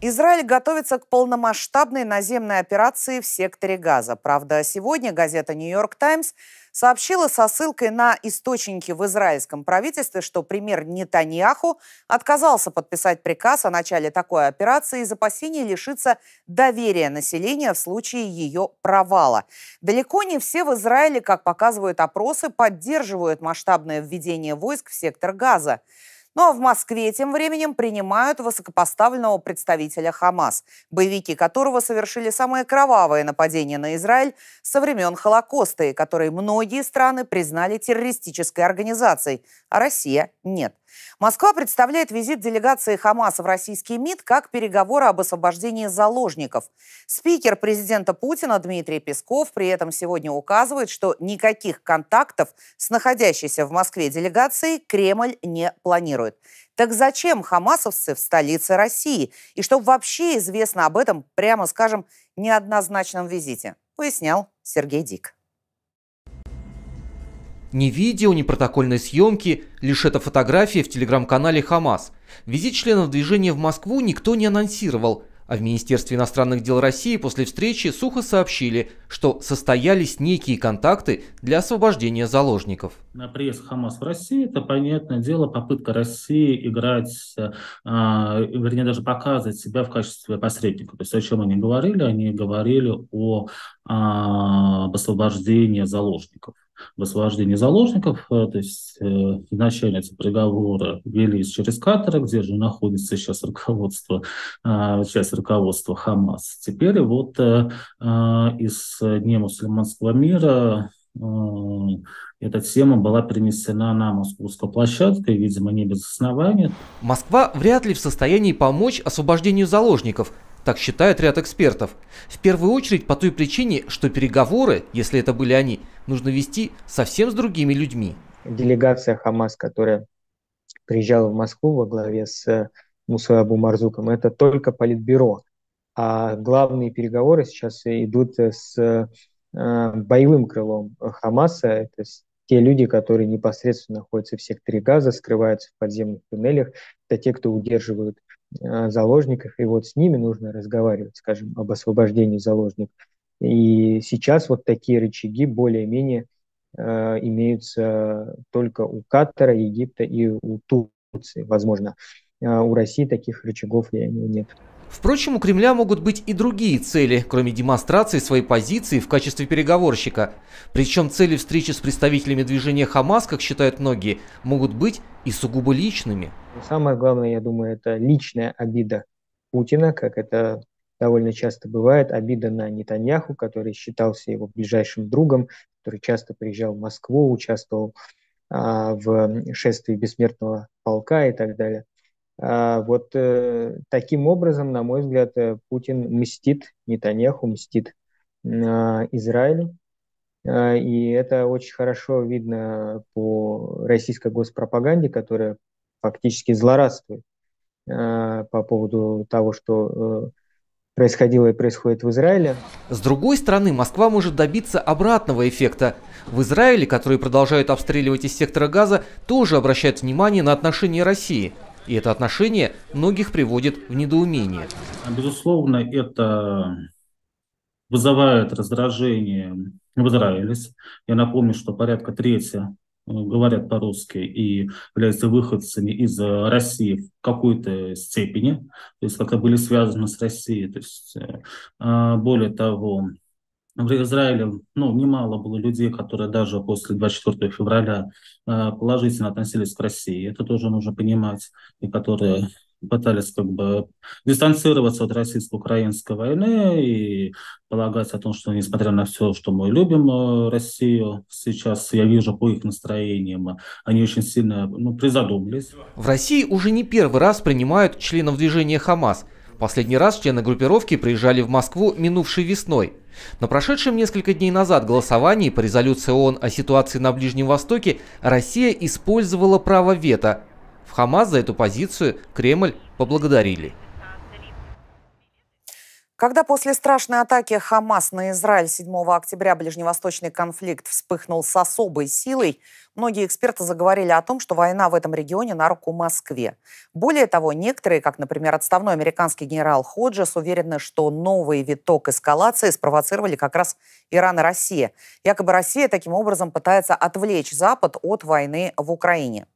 Израиль готовится к полномасштабной наземной операции в секторе Газа. Правда, сегодня газета «Нью-Йорк Таймс» сообщила со ссылкой на источники в израильском правительстве, что премьер Нетаньяху отказался подписать приказ о начале такой операции из опасений лишиться доверия населения в случае ее провала. Далеко не все в Израиле, как показывают опросы, поддерживают масштабное введение войск в сектор Газа. Ну а в Москве тем временем принимают высокопоставленного представителя Хамас, боевики которого совершили самое кровавое нападение на Израиль со времен Холокоста, и которые многие страны признали террористической организацией, а Россия нет. Москва представляет визит делегации Хамаса в российский МИД как переговоры об освобождении заложников. Спикер президента Путина Дмитрий Песков при этом сегодня указывает, что никаких контактов с находящейся в Москве делегацией Кремль не планирует. Так зачем хамасовцы в столице России? И что вообще известно об этом, прямо скажем, неоднозначном визите? Пояснял Сергей Дик. Ни видео, ни протокольной съемки, лишь эта фотография в телеграм-канале «Хамас». Визит членов движения в Москву никто не анонсировал, а в Министерстве иностранных дел России после встречи сухо сообщили, что состоялись некие контакты для освобождения заложников. На приезд Хамас в России это, понятное дело, попытка России играть, э, вернее, даже показывать себя в качестве посредника. То есть о чем они говорили? Они говорили о, э, об освобождении заложников освобождении заложников, э, то есть э, начальница приговора велись через Катар, где же находится сейчас руководство, э, часть руководства Хамас. Теперь вот э, э из немусульманского мира э, эта тема была перенесена на московскую площадку, и, видимо, не без основания. Москва вряд ли в состоянии помочь освобождению заложников – так считает ряд экспертов. В первую очередь по той причине, что переговоры, если это были они, нужно вести совсем с другими людьми. Делегация Хамас, которая приезжала в Москву во главе с э, Мусой Абу Марзуком, это только политбюро. А главные переговоры сейчас идут э, с э, боевым крылом Хамаса, это те люди, которые непосредственно находятся в секторе газа, скрываются в подземных туннелях, это те, кто удерживают заложников, и вот с ними нужно разговаривать, скажем, об освобождении заложников. И сейчас вот такие рычаги более-менее э, имеются только у Катара, Египта и у Турции, возможно. А у России таких рычагов, я имею, нет. Впрочем, у Кремля могут быть и другие цели, кроме демонстрации своей позиции в качестве переговорщика. Причем цели встречи с представителями движения Хамас, как считают многие, могут быть и сугубо личными. Самое главное, я думаю, это личная обида Путина, как это довольно часто бывает, обида на Нетаньяху, который считался его ближайшим другом, который часто приезжал в Москву, участвовал а, в шествии бессмертного полка и так далее. А, вот э, таким образом, на мой взгляд, э, Путин мстит Нетаньяху, мстит а, Израилю. А, и это очень хорошо видно по российской госпропаганде, которая фактически злорадствует по поводу того, что э, происходило и происходит в Израиле. С другой стороны, Москва может добиться обратного эффекта. В Израиле, который продолжают обстреливать из сектора газа, тоже обращают внимание на отношения России – и это отношение многих приводит в недоумение. Безусловно, это вызывает раздражение в Израиле. Я напомню, что порядка трети э, говорят по-русски и являются выходцами из России в какой-то степени, то есть как-то были связаны с Россией. То есть, э, более того, в Израиле ну, немало было людей, которые даже после 24 февраля э, положительно относились к России. Это тоже нужно понимать. И которые пытались как бы дистанцироваться от российско-украинской войны и полагать о том, что несмотря на все, что мы любим э, Россию, сейчас я вижу по их настроениям, они очень сильно ну, призадумались. В России уже не первый раз принимают членов движения «Хамас», Последний раз члены группировки приезжали в Москву минувшей весной. На прошедшем несколько дней назад голосовании по резолюции ООН о ситуации на Ближнем Востоке Россия использовала право вето. В Хамас за эту позицию Кремль поблагодарили. Когда после страшной атаки Хамас на Израиль 7 октября ближневосточный конфликт вспыхнул с особой силой, многие эксперты заговорили о том, что война в этом регионе на руку Москве. Более того, некоторые, как, например, отставной американский генерал Ходжес, уверены, что новый виток эскалации спровоцировали как раз Иран и Россия. Якобы Россия таким образом пытается отвлечь Запад от войны в Украине.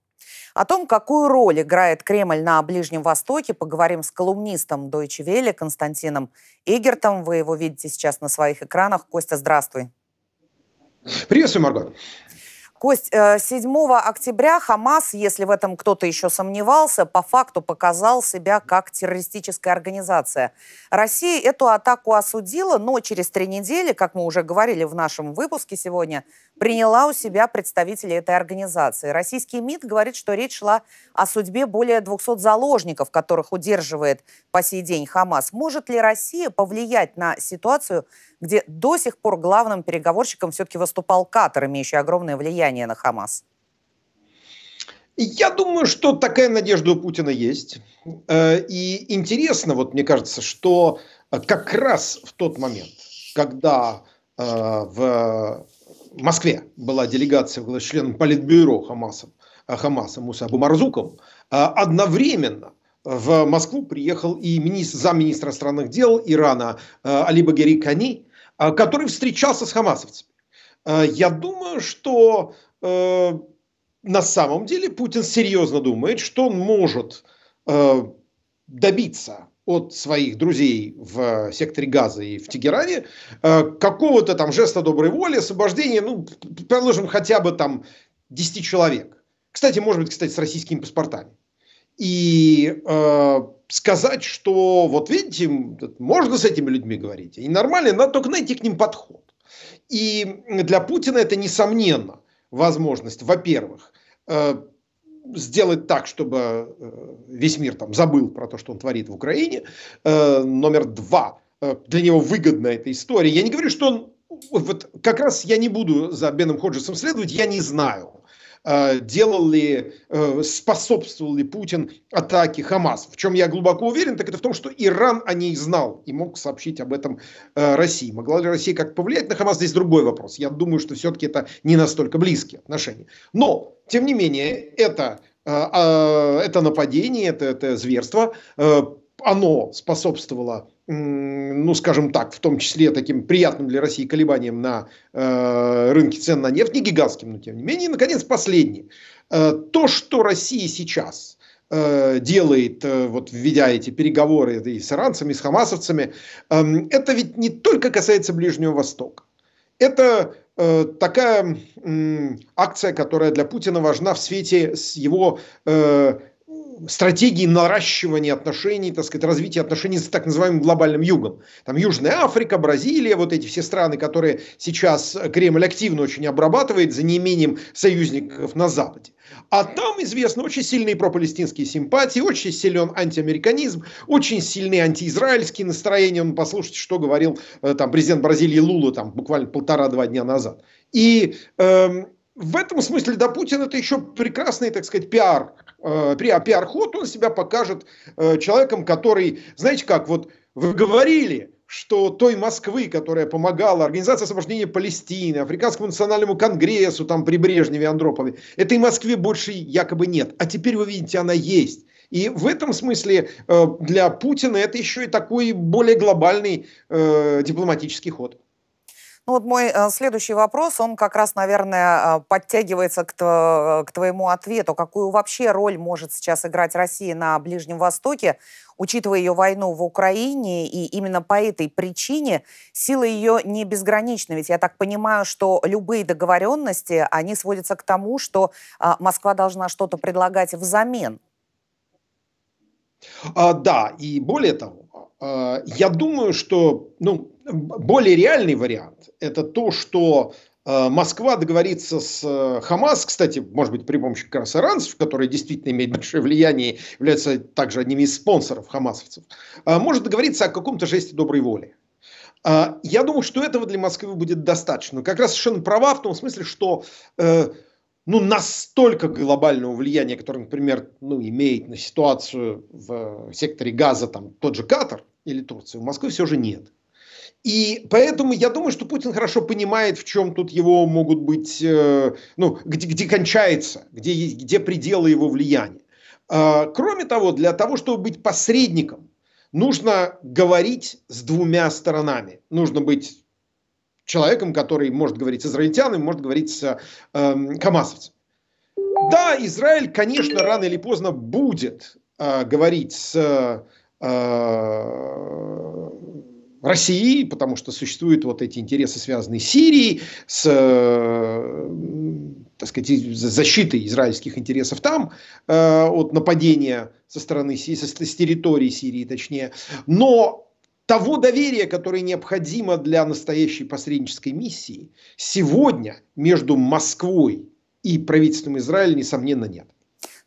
О том, какую роль играет Кремль на Ближнем Востоке, поговорим с колумнистом Deutsche Welle Константином Эгертом. Вы его видите сейчас на своих экранах. Костя, здравствуй. Приветствую, Марго. Кость, 7 э, октября Хамас, если в этом кто-то еще сомневался, по факту показал себя как террористическая организация. Россия эту атаку осудила, но через три недели, как мы уже говорили в нашем выпуске сегодня, приняла у себя представителей этой организации. Российский МИД говорит, что речь шла о судьбе более 200 заложников, которых удерживает по сей день Хамас. Может ли Россия повлиять на ситуацию, где до сих пор главным переговорщиком все-таки выступал Катар, имеющий огромное влияние? влияние на Хамас? Я думаю, что такая надежда у Путина есть. Э, и интересно, вот мне кажется, что э, как раз в тот момент, когда э, в Москве была делегация членом Политбюро Хамаса, Хамаса Муса Бумарзуком, одновременно в Москву приехал и министр, замминистра странных дел Ирана Али Багери Кани, который встречался с хамасовцами. Э, я думаю, что э, на самом деле Путин серьезно думает, что он может э, добиться от своих друзей в секторе Газа и в Тегеране какого-то там жеста доброй воли, освобождения, ну, предложим, хотя бы там 10 человек. Кстати, может быть, кстати, с российскими паспортами. И э, сказать, что вот видите, можно с этими людьми говорить, и нормально, надо только найти к ним подход. И для Путина это, несомненно, возможность, во-первых, э, сделать так, чтобы э, весь мир там забыл про то, что он творит в Украине. Э, номер два. Для него выгодна эта история. Я не говорю, что он... Вот как раз я не буду за Беном Ходжесом следовать, я не знаю Э, делал ли, э, способствовал ли Путин атаке Хамас. В чем я глубоко уверен, так это в том, что Иран о ней знал и мог сообщить об этом э, России. Могла ли Россия как повлиять на Хамас, здесь другой вопрос. Я думаю, что все-таки это не настолько близкие отношения. Но, тем не менее, это, а, это нападение, это, это зверство, оно способствовало ну, скажем так, в том числе таким приятным для России колебанием на э, рынке цен на нефть, не гигантским, но тем не менее. И, наконец, последний Э, то, что Россия сейчас э, делает, э, вот введя эти переговоры и с иранцами, и с хамасовцами, э, это ведь не только касается Ближнего Востока. Это э, такая акция, которая для Путина важна в свете его э, стратегии наращивания отношений, так сказать, развития отношений с так называемым глобальным югом. Там Южная Африка, Бразилия, вот эти все страны, которые сейчас Кремль активно очень обрабатывает за неимением союзников на Западе. А там, известно, очень сильные пропалестинские симпатии, очень силен антиамериканизм, очень сильные антиизраильские настроения. Он, послушайте, что говорил э, там президент Бразилии Лулу там буквально полтора-два дня назад. И эм, в этом смысле для Путина это еще прекрасный, так сказать, пиар Э, а пиар-ход, он себя покажет э, человеком, который, знаете как, вот вы говорили, что той Москвы, которая помогала Организации освобождения Палестины, Африканскому национальному конгрессу, там при Брежневе, Андропове, этой Москве больше якобы нет. А теперь вы видите, она есть. И в этом смысле э, для Путина это еще и такой более глобальный дипломатический ход. Ну вот мой э, следующий вопрос, он как раз, наверное, э, подтягивается э, к, твоему ответу. Какую вообще роль может сейчас играть Россия на Ближнем Востоке, учитывая ее войну в Украине, и именно по этой причине силы ее не безграничны. Ведь я так понимаю, что любые договоренности, они сводятся к тому, что а, Москва должна что-то предлагать взамен. А, да, и более того, а, я думаю, что, ну, более реальный вариант – это то, что э, Москва договорится с э, Хамас, кстати, может быть, при помощи как раз иранцев, которые действительно имеют большое влияние, являются также одними из спонсоров хамасовцев, э, может договориться о каком-то жесте доброй воли. Я думаю, что этого для Москвы будет достаточно. Как раз совершенно права в том смысле, что ну, настолько глобального влияния, которое, например, ну, имеет на ситуацию в секторе газа там, тот же Катар или Турция, у Москвы все же нет. И поэтому я думаю, что Путин хорошо понимает, в чем тут его могут быть, э, ну, где, где кончается, где, где пределы его влияния. А, кроме того, для того, чтобы быть посредником, нужно говорить с двумя сторонами. Нужно быть человеком, который может говорить с израильтянами, может говорить с э, эм, хамасовцами. Да, Израиль, конечно, рано или поздно будет э, говорить с э, России, потому что существуют вот эти интересы, связанные с Сирией, с э, так сказать, защитой израильских интересов там э, от нападения со стороны с, с территории Сирии, точнее. Но того доверия, которое необходимо для настоящей посреднической миссии, сегодня между Москвой и правительством Израиля, несомненно, нет.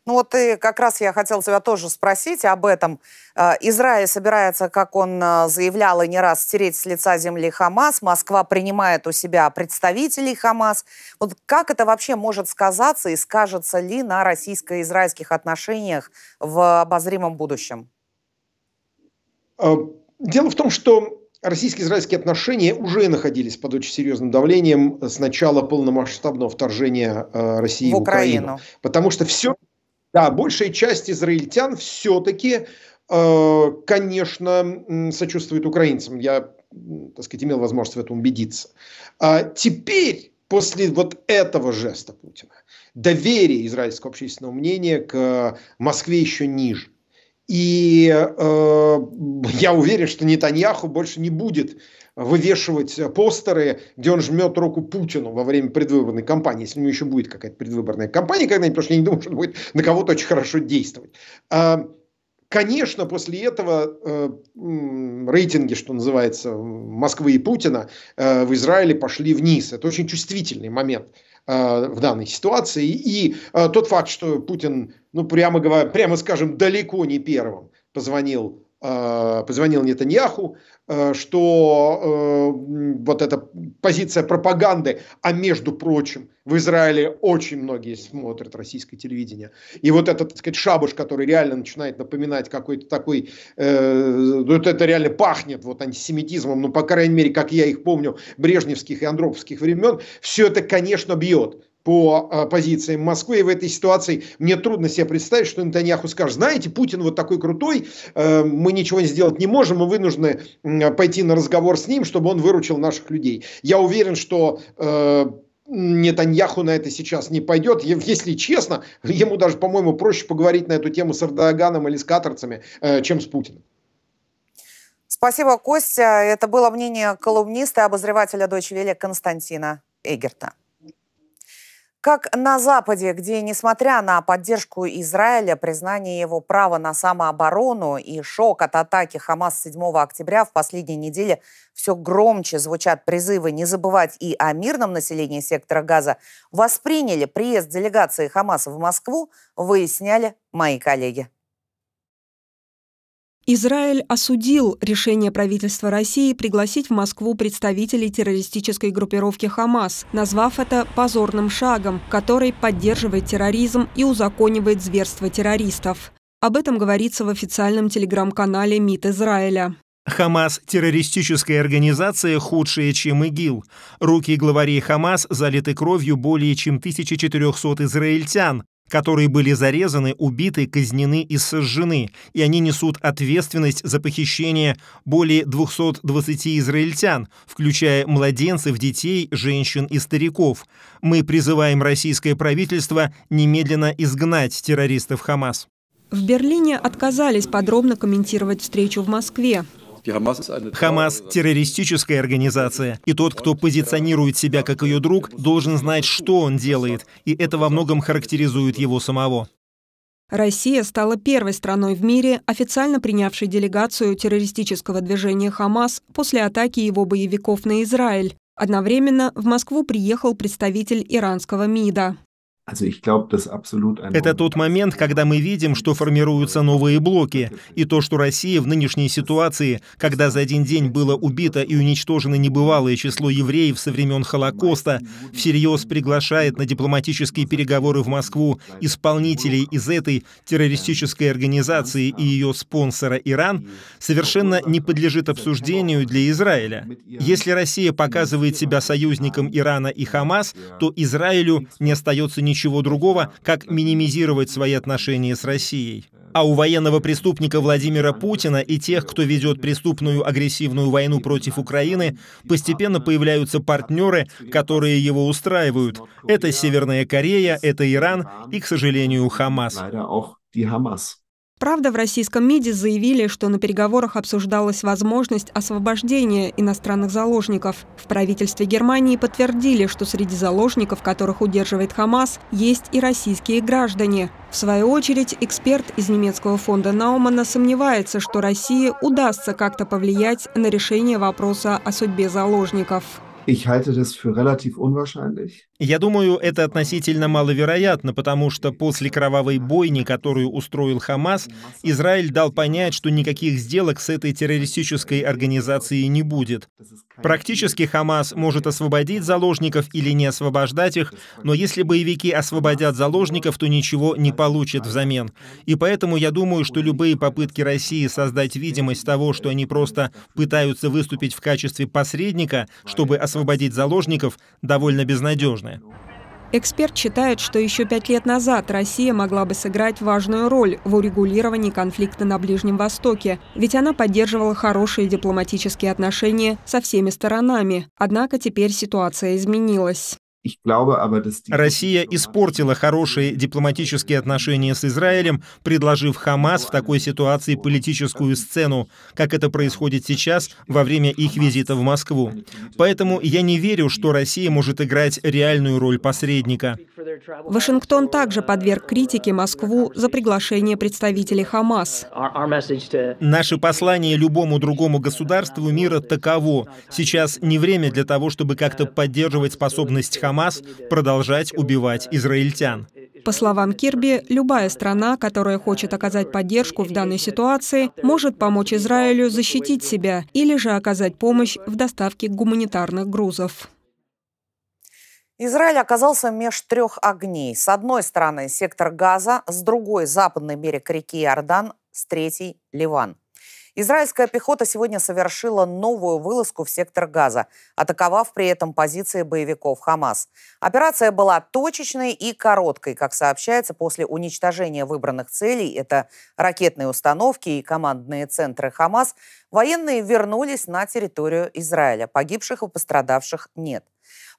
Ну вот и как раз я хотела тебя тоже спросить об этом. Э, Израиль собирается, как он э, заявлял и не раз, стереть с лица земли Хамас. Москва принимает у себя представителей Хамас. Вот как это вообще может сказаться и скажется ли на российско-израильских отношениях в обозримом будущем? Э, дело в том, что российско-израильские отношения уже находились под очень серьезным давлением с начала полномасштабного вторжения России в Украину. В Украину. Потому что все да, большая часть израильтян все-таки, э, конечно, сочувствует украинцам. Я, так сказать, имел возможность в этом убедиться. А теперь, после вот этого жеста Путина, доверие израильского общественного мнения к Москве еще ниже. И э, я уверен, что Нетаньяху больше не будет вывешивать постеры, где он жмет руку Путину во время предвыборной кампании, если у него еще будет какая-то предвыборная кампания когда-нибудь, потому что я не думаю, что он будет на кого-то очень хорошо действовать. Э, конечно, после этого э, рейтинги, что называется, Москвы и Путина э, в Израиле пошли вниз. Это очень чувствительный момент Э, в данной ситуации. И э, тот факт, что Путин, ну прямо, говоря, прямо скажем, далеко не первым позвонил Э, позвонил Нетаньяху, э, что э, вот эта позиция пропаганды, а между прочим, в Израиле очень многие смотрят российское телевидение. И вот этот, так сказать, шабуш, который реально начинает напоминать какой-то такой, вот это реально пахнет вот антисемитизмом, ну, по крайней мере, как я их помню, брежневских и андроповских времен, все это, конечно, бьет по а, позициям Москвы. И в этой ситуации мне трудно себе представить, что Нетаньяху скажет, знаете, Путин вот такой крутой, э, мы ничего сделать не можем, мы вынуждены пойти на разговор с ним, чтобы он выручил наших людей. Я уверен, что э, Нетаньяху на это сейчас не пойдет. Если честно, ему даже, по-моему, проще поговорить на эту тему с Эрдоганом или с катарцами, э, чем с Путиным. Спасибо, Костя. Это было мнение колумниста и обозревателя Deutsche Welle Константина Эгерта. Как на Западе, где, несмотря на поддержку Израиля, признание его права на самооборону и шок от атаки Хамас 7 октября в последней неделе все громче звучат призывы не забывать и о мирном населении сектора Газа, восприняли приезд делегации Хамаса в Москву, выясняли мои коллеги. Израиль осудил решение правительства России пригласить в Москву представителей террористической группировки «Хамас», назвав это позорным шагом, который поддерживает терроризм и узаконивает зверство террористов. Об этом говорится в официальном телеграм-канале МИД Израиля. Хамас – террористическая организация, худшая, чем ИГИЛ. Руки главарей Хамас залиты кровью более чем 1400 израильтян которые были зарезаны, убиты, казнены и сожжены, и они несут ответственность за похищение более 220 израильтян, включая младенцев, детей, женщин и стариков. Мы призываем российское правительство немедленно изгнать террористов Хамас. В Берлине отказались подробно комментировать встречу в Москве. Хамас – террористическая организация, и тот, кто позиционирует себя как ее друг, должен знать, что он делает, и это во многом характеризует его самого. Россия стала первой страной в мире, официально принявшей делегацию террористического движения «Хамас» после атаки его боевиков на Израиль. Одновременно в Москву приехал представитель иранского МИДа. Это тот момент, когда мы видим, что формируются новые блоки, и то, что Россия в нынешней ситуации, когда за один день было убито и уничтожено небывалое число евреев со времен Холокоста, всерьез приглашает на дипломатические переговоры в Москву исполнителей из этой террористической организации и ее спонсора Иран, совершенно не подлежит обсуждению для Израиля. Если Россия показывает себя союзником Ирана и Хамас, то Израилю не остается ничего ничего другого, как минимизировать свои отношения с Россией. А у военного преступника Владимира Путина и тех, кто ведет преступную агрессивную войну против Украины, постепенно появляются партнеры, которые его устраивают. Это Северная Корея, это Иран и, к сожалению, Хамас. Правда, в российском МИДе заявили, что на переговорах обсуждалась возможность освобождения иностранных заложников. В правительстве Германии подтвердили, что среди заложников, которых удерживает Хамас, есть и российские граждане. В свою очередь, эксперт из немецкого фонда Наумана сомневается, что России удастся как-то повлиять на решение вопроса о судьбе заложников. Ich halte das für relativ unwahrscheinlich. Я думаю, это относительно маловероятно, потому что после кровавой бойни, которую устроил Хамас, Израиль дал понять, что никаких сделок с этой террористической организацией не будет. Практически Хамас может освободить заложников или не освобождать их, но если боевики освободят заложников, то ничего не получат взамен. И поэтому я думаю, что любые попытки России создать видимость того, что они просто пытаются выступить в качестве посредника, чтобы освободить заложников, довольно безнадежны возможное. Эксперт считает, что еще пять лет назад Россия могла бы сыграть важную роль в урегулировании конфликта на Ближнем Востоке, ведь она поддерживала хорошие дипломатические отношения со всеми сторонами. Однако теперь ситуация изменилась. Россия испортила хорошие дипломатические отношения с Израилем, предложив Хамас в такой ситуации политическую сцену, как это происходит сейчас во время их визита в Москву. Поэтому я не верю, что Россия может играть реальную роль посредника. Вашингтон также подверг критике Москву за приглашение представителей Хамас. Наше послание любому другому государству мира таково. Сейчас не время для того, чтобы как-то поддерживать способность Хамас Хамас продолжать убивать израильтян. По словам Кирби, любая страна, которая хочет оказать поддержку в данной ситуации, может помочь Израилю защитить себя или же оказать помощь в доставке гуманитарных грузов. Израиль оказался меж трех огней. С одной стороны сектор Газа, с другой – западный берег реки Иордан, с третьей – Ливан – Израильская пехота сегодня совершила новую вылазку в сектор Газа, атаковав при этом позиции боевиков Хамас. Операция была точечной и короткой, как сообщается, после уничтожения выбранных целей, это ракетные установки и командные центры Хамас, военные вернулись на территорию Израиля. Погибших и пострадавших нет.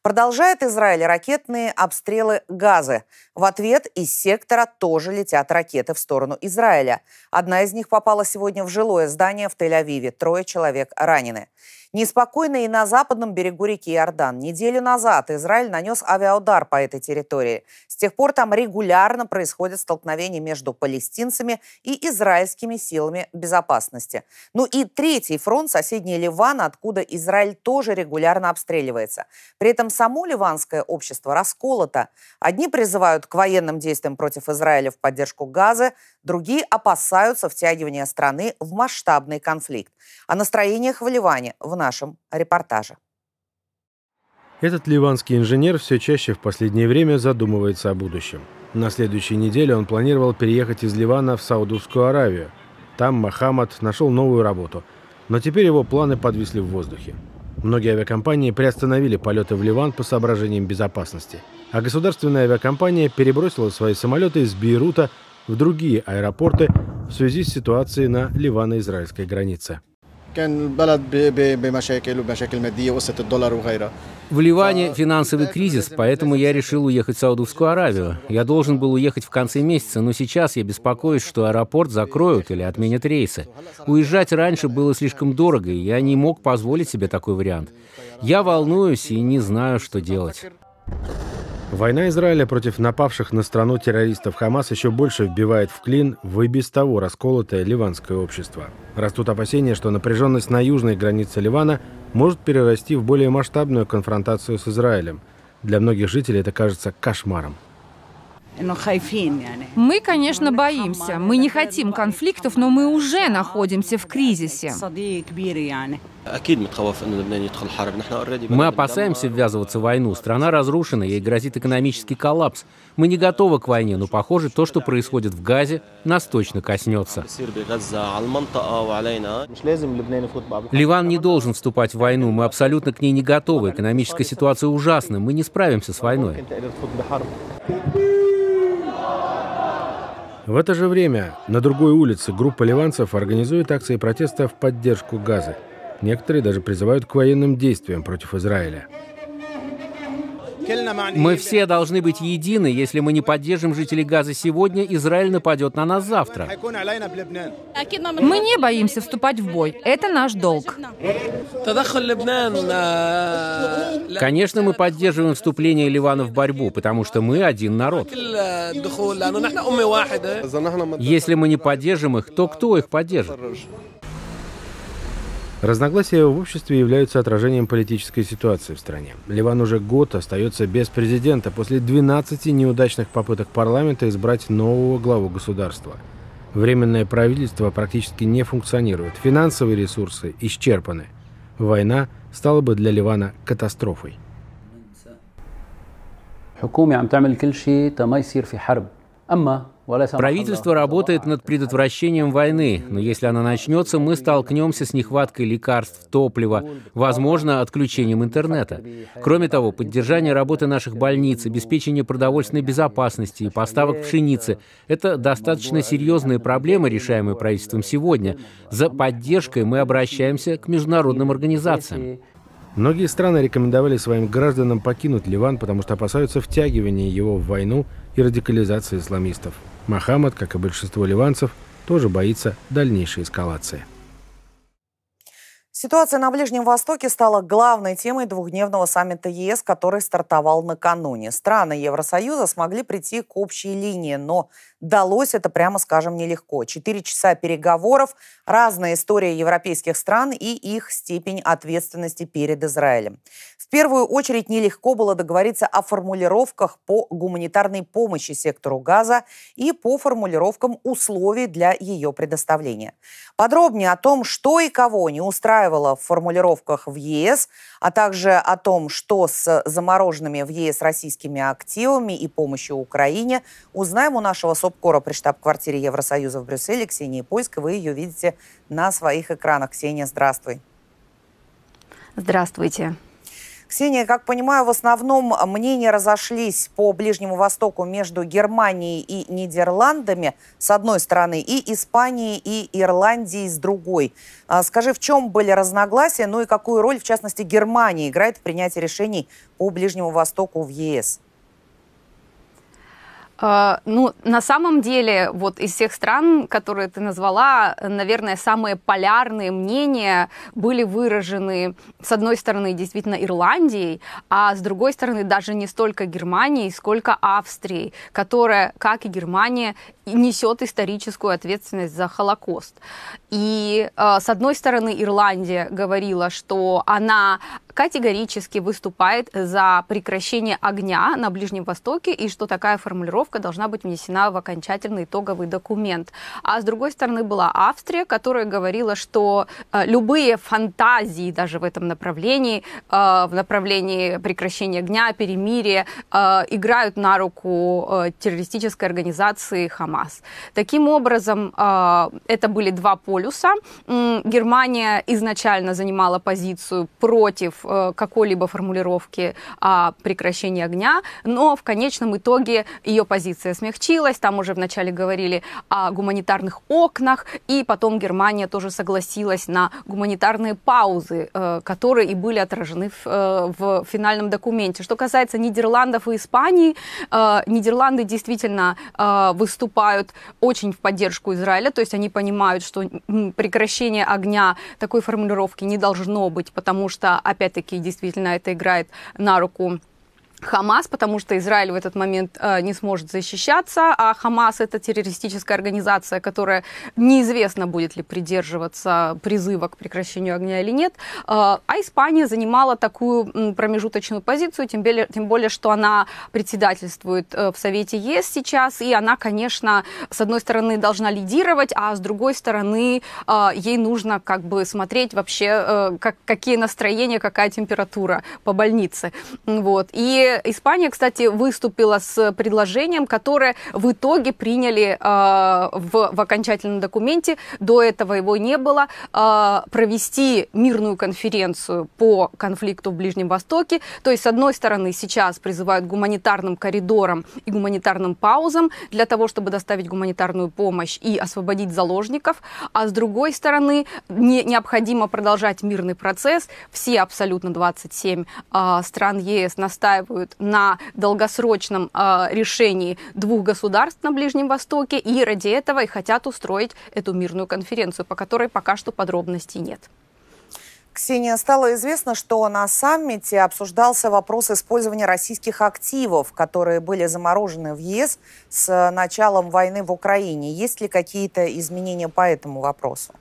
Продолжает Израиль ракетные обстрелы Газы. В ответ из сектора тоже летят ракеты в сторону Израиля. Одна из них попала сегодня в жилое здание в Тель-Авиве. Трое человек ранены. Неспокойно и на западном берегу реки Иордан. Неделю назад Израиль нанес авиаудар по этой территории. С тех пор там регулярно происходят столкновения между палестинцами и израильскими силами безопасности. Ну и третий фронт, соседний Ливан, откуда Израиль тоже регулярно обстреливается. При этом само ливанское общество расколото. Одни призывают к военным действиям против Израиля в поддержку Газы, другие опасаются втягивания страны в масштабный конфликт. О настроениях в Ливане в нашем репортаже. Этот ливанский инженер все чаще в последнее время задумывается о будущем. На следующей неделе он планировал переехать из Ливана в Саудовскую Аравию. Там Мохаммад нашел новую работу. Но теперь его планы подвисли в воздухе. Многие авиакомпании приостановили полеты в Ливан по соображениям безопасности. А государственная авиакомпания перебросила свои самолеты из Бейрута в другие аэропорты в связи с ситуацией на Ливано-израильской границе. كان البلد بمشاكل ومشاكل مادية وقصة الدولار وغيرها В Ливане финансовый кризис, поэтому я решил уехать в Саудовскую Аравию. Я должен был уехать в конце месяца, но сейчас я беспокоюсь, что аэропорт закроют или отменят рейсы. Уезжать раньше было слишком дорого, и я не мог позволить себе такой вариант. Я волнуюсь и не знаю, что делать. Война Израиля против напавших на страну террористов Хамас еще больше вбивает в клин в и без того расколотое ливанское общество. Растут опасения, что напряженность на южной границе Ливана может перерасти в более масштабную конфронтацию с Израилем. Для многих жителей это кажется кошмаром. Ну, мы, конечно, боимся. Мы не хотим конфликтов, но мы уже находимся в кризисе. Мы опасаемся ввязываться в войну. Страна разрушена, ей грозит экономический коллапс. Мы не готовы к войне, но, похоже, то, что происходит в Газе, нас точно коснется. Ливан не должен вступать в войну. Мы абсолютно к ней не готовы. Экономическая ситуация ужасна. Мы не справимся с войной. В это же время на другой улице группа ливанцев организует акции протеста в поддержку Газы. Некоторые даже призывают к военным действиям против Израиля. Мы все должны быть едины. Если мы не поддержим жителей Газа сегодня, Израиль нападет на нас завтра. Мы не боимся вступать в бой. Это наш долг. Конечно, мы поддерживаем вступление Ливана в борьбу, потому что мы один народ. Если мы не поддержим их, то кто их поддержит? Разногласия в обществе являются отражением политической ситуации в стране. Ливан уже год остается без президента после 12 неудачных попыток парламента избрать нового главу государства. Временное правительство практически не функционирует, финансовые ресурсы исчерпаны. Война стала бы для Ливана катастрофой. حكومة عم تعمل كل شيء تما يصير في حرب أما Правительство работает над предотвращением войны, но если она начнется, мы столкнемся с нехваткой лекарств, топлива, возможно, отключением интернета. Кроме того, поддержание работы наших больниц, обеспечение продовольственной безопасности и поставок пшеницы – это достаточно серьезные проблемы, решаемые правительством сегодня. За поддержкой мы обращаемся к международным организациям. Многие страны рекомендовали своим гражданам покинуть Ливан, потому что опасаются втягивания его в войну и радикализации исламистов. Мохаммад, как и большинство ливанцев, тоже боится дальнейшей эскалации. Ситуация на Ближнем Востоке стала главной темой двухдневного саммита ЕС, который стартовал накануне. Страны Евросоюза смогли прийти к общей линии, но далось это, прямо скажем, нелегко. Четыре часа переговоров, разная история европейских стран и их степень ответственности перед Израилем. В первую очередь нелегко было договориться о формулировках по гуманитарной помощи сектору Газа и по формулировкам условий для ее предоставления. Подробнее о том, что и кого не устраивало в формулировках в ЕС, а также о том, что с замороженными в ЕС российскими активами и помощью Украине, узнаем у нашего СОПКОРа при штаб-квартире Евросоюза в Брюсселе Ксении поиск Вы ее видите на своих экранах. Ксения, здравствуй. Здравствуйте. Ксения, как понимаю, в основном мнения разошлись по Ближнему Востоку между Германией и Нидерландами с одной стороны и Испанией и Ирландией с другой. А скажи, в чем были разногласия, ну и какую роль, в частности, Германия играет в принятии решений по Ближнему Востоку в ЕС? А, ну, на самом деле, вот из всех стран, которые ты назвала, наверное, самые полярные мнения были выражены, с одной стороны, действительно Ирландией, а с другой стороны, даже не столько Германией, сколько Австрией, которая, как и Германия, несет историческую ответственность за Холокост. И а, с одной стороны Ирландия говорила, что она категорически выступает за прекращение огня на Ближнем Востоке и что такая формулировка должна быть внесена в окончательный итоговый документ. А с другой стороны была Австрия, которая говорила, что а, любые фантазии даже в этом направлении, а, в направлении прекращения огня, перемирия, играют на руку террористической организации Хамас Хамас. Таким образом, а, это были два полюса. Германия изначально занимала позицию против э, какой-либо формулировки о прекращении огня, но в конечном итоге ее позиция смягчилась. Там уже вначале говорили о гуманитарных окнах, и потом Германия тоже согласилась на гуманитарные паузы, э, которые и были отражены в, э, в финальном документе. Что касается Нидерландов и Испании, Нидерланды действительно выступали выступают очень в поддержку Израиля, то есть они понимают, что прекращение огня такой формулировки не должно быть, потому что, опять-таки, действительно это играет на руку Хамас, потому что Израиль в этот момент э, не сможет защищаться, а Хамас это террористическая организация, которая неизвестно будет ли придерживаться призыва к прекращению огня или нет. Э, а Испания занимала такую промежуточную позицию, тем более, тем более что она председательствует э, в Совете ЕС сейчас, и она, конечно, с одной стороны должна лидировать, а с другой стороны э, ей нужно как бы смотреть вообще, э, как, какие настроения, какая температура по больнице. Вот. И Испания, кстати, выступила с предложением, которое в итоге приняли э, в, в окончательном документе, до этого его не было, э, провести мирную конференцию по конфликту в Ближнем Востоке. То есть, с одной стороны, сейчас призывают гуманитарным коридорам и гуманитарным паузам для того, чтобы доставить гуманитарную помощь и освободить заложников, а с другой стороны, не, необходимо продолжать мирный процесс. Все абсолютно 27 э, а, стран ЕС настаивают настаивают на долгосрочном э, решении двух государств на Ближнем Востоке и ради этого и хотят устроить эту мирную конференцию, по которой пока что подробностей нет. Ксения, стало известно, что на саммите обсуждался вопрос использования российских активов, которые были заморожены в ЕС с э, началом войны в Украине. Есть ли какие-то изменения по этому вопросу?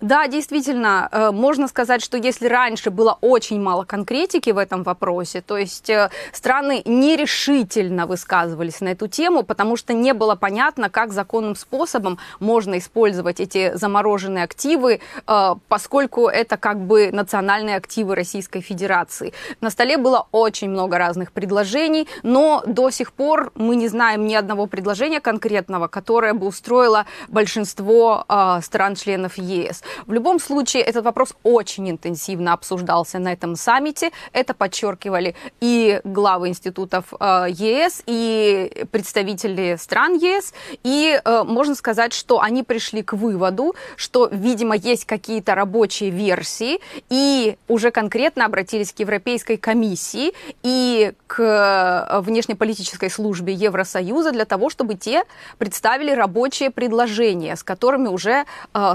Да, действительно, э, можно сказать, что если раньше было очень мало конкретики в этом вопросе, то есть э, страны нерешительно высказывались на эту тему, потому что не было понятно, как законным способом можно использовать эти замороженные активы, э, поскольку это как бы национальные активы Российской Федерации. На столе было очень много разных предложений, но до сих пор мы не знаем ни одного предложения конкретного, которое бы устроило большинство стран-членов ЕС. В любом случае, этот вопрос очень интенсивно обсуждался на этом саммите. Это подчеркивали и главы институтов э, ЕС, и представители стран ЕС. И э, можно сказать, что они пришли к выводу, что, видимо, есть какие-то рабочие версии, и уже конкретно обратились к Европейской комиссии и к э, внешнеполитической службе Евросоюза для того, чтобы те представили рабочие предложения, с которыми уже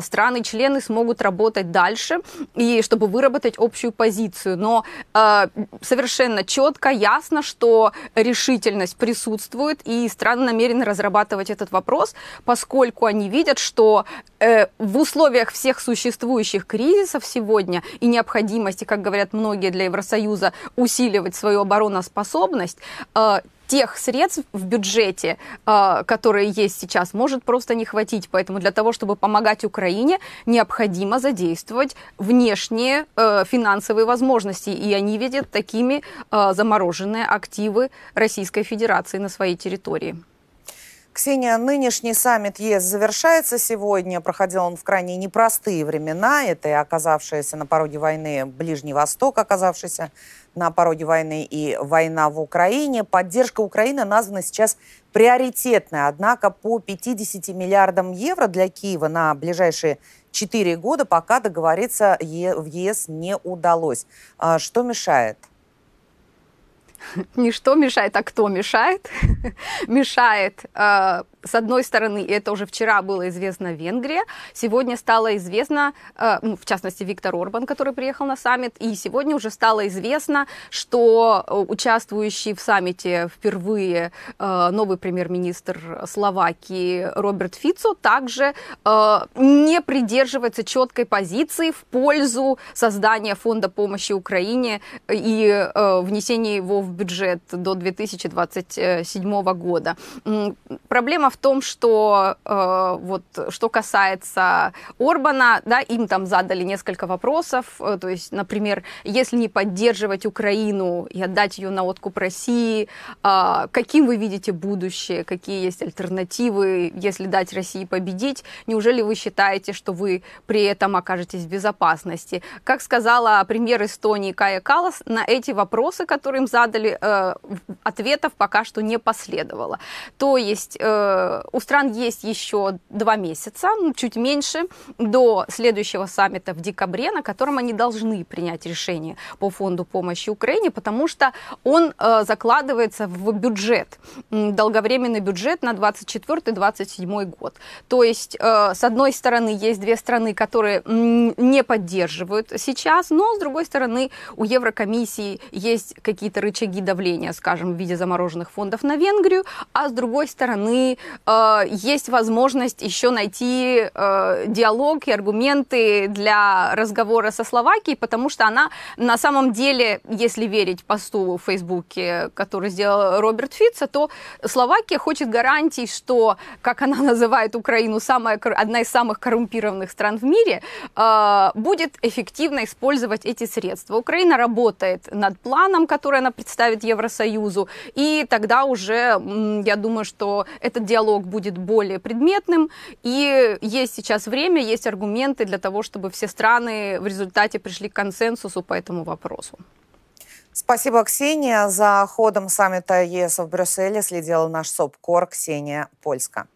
страны-члены смогут работать дальше, и чтобы выработать общую позицию. Но э, совершенно четко, ясно, что решительность присутствует, и страны намерены разрабатывать этот вопрос, поскольку они видят, что э, в условиях всех существующих кризисов сегодня и необходимости, как говорят многие для Евросоюза, усиливать свою обороноспособность, э, тех средств в бюджете, а, которые есть сейчас, может просто не хватить. Поэтому для того, чтобы помогать Украине, необходимо задействовать внешние э, финансовые возможности. И они видят такими а, замороженные активы Российской Федерации на своей территории. Ксения, нынешний саммит ЕС завершается сегодня. Проходил он в крайне непростые времена. Это и оказавшаяся на пороге войны Ближний Восток, оказавшийся на пороге войны и война в Украине. Поддержка Украины названа сейчас приоритетной, однако по 50 миллиардам евро для Киева на ближайшие 4 года пока договориться в ЕС не удалось. А что мешает? Не что мешает, а кто мешает. мешает а, с одной стороны, это уже вчера было известно венгрии, сегодня стало известно, э, ну, в частности, Виктор Орбан, который приехал на саммит, и сегодня уже стало известно, что э, участвующий в саммите впервые э, новый премьер-министр Словакии Роберт Фицо также не придерживается четкой позиции в пользу создания фонда помощи Украине и внесения его в бюджет до 2027 года. Проблема в в том, что э, вот что касается Орбана, да, им там задали несколько вопросов, э, то есть, например, если не поддерживать Украину и отдать ее на откуп России, э, каким вы видите будущее, какие есть альтернативы, если дать России победить, неужели вы считаете, что вы при этом окажетесь в безопасности? Как сказала премьер Эстонии Кая Калас, на эти вопросы, которые им задали, э, ответов пока что не последовало. То есть э, у стран есть еще два месяца, ну, чуть меньше, до следующего саммита в декабре, на котором они должны принять решение по фонду помощи Украине, потому что он э, закладывается в бюджет, долговременный бюджет на 24-27 год. То есть, э, с одной стороны, есть две страны, которые не поддерживают сейчас, но, с другой стороны, у Еврокомиссии есть какие-то рычаги давления, скажем, в виде замороженных фондов на Венгрию, а с другой стороны, э, есть возможность еще найти э, диалог и аргументы для разговора со Словакией, потому что она на самом деле, если верить посту в Фейсбуке, который сделал Роберт Фитца, то Словакия хочет гарантий, что, как она называет Украину, самая, одна из самых коррумпированных стран в мире, э, будет эффективно использовать эти средства. Украина работает над планом, который она представит Евросоюзу, и тогда уже, я думаю, что этот диалог диалог будет более предметным, и есть сейчас время, есть аргументы для того, чтобы все страны в результате пришли к консенсусу по этому вопросу. Спасибо, Ксения. За ходом саммита ЕС в Брюсселе следила наш СОПКОР Ксения Польска.